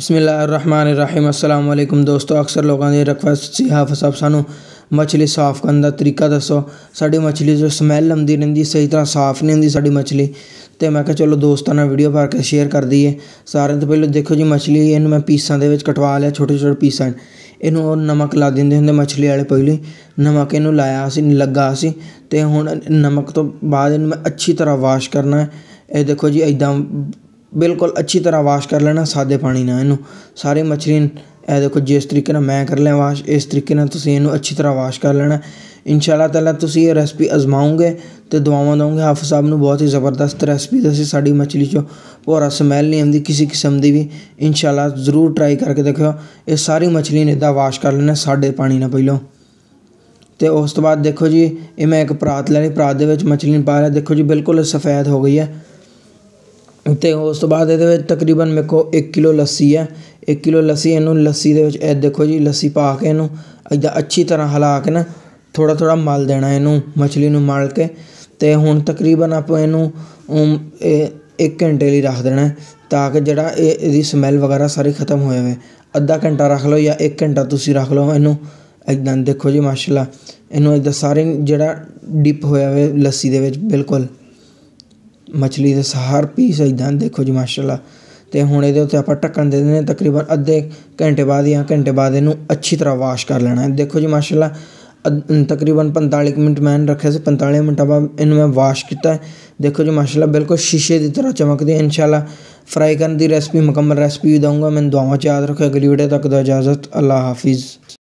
ਬismillahirrahmanirrahim ਅਸਲਾਮੁਅਲੈਕਮ ਦੋਸਤੋ ਅਕਸਰ ਲੋਕਾਂ ਦੀ ਰਿਕਵੈਸਟ ਸੀ ਹਾਫਿਜ਼ ਸਾਹਿਬ ਸਾਨੂੰ ਮੱਛਲੀ ਸਾਫ਼ ਕਰਨ ਦਾ ਤਰੀਕਾ ਦੱਸੋ ਸਾਡੀ ਮੱਛਲੀ ਜੋ ਸਮੈਲ ਆਉਂਦੀ ਰਹਿੰਦੀ ਸਹੀ ਤਰ੍ਹਾਂ ਸਾਫ਼ ਨਹੀਂ ਹੁੰਦੀ ਸਾਡੀ ਮੱਛਲੀ ਤੇ ਮੈਂ ਕਿਹਾ ਚਲੋ ਦੋਸਤਾਂ ਨਾਲ ਵੀਡੀਓ ਪਾ ਕੇ ਸ਼ੇਅਰ ਕਰ ਦਈਏ ਸਾਰਿਆਂ ਤੋਂ ਪਹਿਲਾਂ ਦੇਖੋ ਜੀ ਮੱਛਲੀ ਇਹਨੂੰ ਮੈਂ ਪੀਸਾਂ ਦੇ ਵਿੱਚ ਕਟਵਾ ਲਿਆ ਛੋਟੇ ਛੋਟੇ ਪੀਸਾਂ ਇਹਨੂੰ ਉਹ ਨਮਕ ਲਾ ਦਿੰਦੇ ਹੁੰਦੇ ਮੱਛਲੀ ਵਾਲੇ ਪਹਿਲੇ ਨਮਕ ਇਹਨੂੰ ਲਾਇਆ ਸੀ ਲੱਗਾ ਸੀ ਤੇ ਹੁਣ ਨਮਕ ਤੋਂ ਬਾਅਦ ਇਹਨੂੰ ਮੈਂ ਅੱਛੀ ਤਰ੍ਹਾਂ ਵਾਸ਼ ਕਰਨਾ ਹੈ ਇਹ ਦੇਖੋ ਜੀ ਐਦਾਂ ਬਿਲਕੁਲ ਅੱਛੀ ਤਰ੍ਹਾਂ ਵਾਸ਼ ਕਰ ਲੈਣਾ ਸਾਦੇ ਪਾਣੀ ਨਾਲ ਇਹਨੂੰ ਸਾਰੇ ਮੱਛਰੀ ਇਹ ਦੇਖੋ ਜਿਸ ਤਰੀਕੇ ਨਾਲ ਮੈਂ ਕਰ ਲਿਆ ਵਾਸ਼ ਇਸ ਤਰੀਕੇ ਨਾਲ ਤੁਸੀਂ ਇਹਨੂੰ ਅੱਛੀ ਤਰ੍ਹਾਂ ਵਾਸ਼ ਕਰ ਲੈਣਾ ਇਨਸ਼ਾਅੱਲਾ ਤਾਲਾ ਤੁਸੀਂ ਇਹ ਰੈਸਪੀ ਅਜ਼ਮਾਉਂਗੇ ਤੇ ਦੁਆਵਾਂ ਦਵਾਂਗੇ ਹਾਫਿਜ਼ ਸਾਹਿਬ ਨੂੰ ਬਹੁਤ ਹੀ ਜ਼ਬਰਦਸਤ ਰੈਸਪੀ ਦੱਸੀ ਸਾਡੀ ਮੱਛਲੀ ਚੋਂ ਭੋਰਾ ਸਮੈਲ ਨਹੀਂ ਆਉਂਦੀ ਕਿਸੇ ਕਿਸਮ ਦੀ ਵੀ ਇਨਸ਼ਾਅੱਲਾ ਜ਼ਰੂਰ ਟਰਾਈ ਕਰਕੇ ਦੇਖਿਓ ਇਹ ਸਾਰੀ ਮੱਛਲੀ ਨੇ ਇਦਾਂ ਵਾਸ਼ ਕਰ ਲੈਣਾ ਸਾਡੇ ਪਾਣੀ ਨਾਲ ਪਹਿਲਾਂ ਤੇ ਉਸ ਤੋਂ ਬਾਅਦ ਦੇਖੋ ਜੀ ਇਹ ਮੈਂ ਇੱਕ ਪਰਾਤ ਲੈ ਲਈ ਪਰਾਤ ਦੇ ਵਿੱਚ ਮੱਛਲੀ ਪਾ ਲਿਆ ਦੇਖੋ ਜੀ ਬਿਲਕੁਲ ਸਫੈਦ ਹੋ ਗਈ ਹੈ ਤੇ ਉਸ ਤੋਂ ਬਾਅਦ ਇਹਦੇ ਵਿੱਚ ਤਕਰੀਬਨ ਮੇ ਕੋ 1 ਕਿਲੋ ਲੱਸੀ ਹੈ 1 ਕਿਲੋ ਲੱਸੀ ਇਹਨੂੰ ਲੱਸੀ ਦੇ ਵਿੱਚ ਇਹ ਦੇਖੋ ਜੀ ਲੱਸੀ ਪਾ ਕੇ ਇਹਨੂੰ ਇੱਦਾਂ ਅੱਛੀ ਤਰ੍ਹਾਂ ਹਲਾ ਕੇ ਨਾ ਥੋੜਾ ਥੋੜਾ ਮਲ ਦੇਣਾ ਇਹਨੂੰ ਮਛਲੀ ਨੂੰ ਮਲ ਕੇ ਤੇ ਹੁਣ ਤਕਰੀਬਨ ਆਪਾਂ ਇਹਨੂੰ ਇਹ 1 ਘੰਟੇ ਲਈ ਰੱਖ ਦੇਣਾ ਤਾਂ ਕਿ ਜਿਹੜਾ ਇਹ ਇਹਦੀ ਸਮੈਲ ਵਗੈਰਾ ਸਾਰੀ ਖਤਮ ਹੋ ਜਾਵੇ ਅੱਧਾ ਘੰਟਾ ਰੱਖ ਲਓ ਜਾਂ 1 ਘੰਟਾ ਤੁਸੀਂ ਰੱਖ ਲਓ ਇਹਨੂੰ ਇਦਾਂ ਦੇਖੋ ਜੀ ਮਾਸ਼ਾਅੱਲਾ ਇਹਨੂੰ ਇਦਾਂ ਸਾਰੇ ਜਿਹੜਾ ਡਿਪ ਹੋਇਆ ਹੋਵੇ ਲੱਸੀ ਦੇ ਵਿੱਚ ਬਿਲਕੁਲ मछली के सार पीस इदा देखो जी माशाला तो हूँ ये आप ढक्कन दे दें तकरीबन अद्धे घंटे बाद या घंटे बाद अच्छी तरह वाश कर लेना है देखो जी माशाला तकरीबन पंताली मिनट मैं रखे से पंताली मिनट बाद इन मैं वाश किया देखो जी माशाला बिल्कुल शीशे की तरह चमक दी इनशाला फ्राई करने की रैसपी मुकम्मल रैसपी भी दूंगा मैं दुआव याद रखो अगली वीडियो तक द इजाजत अल्लाह हाफिज़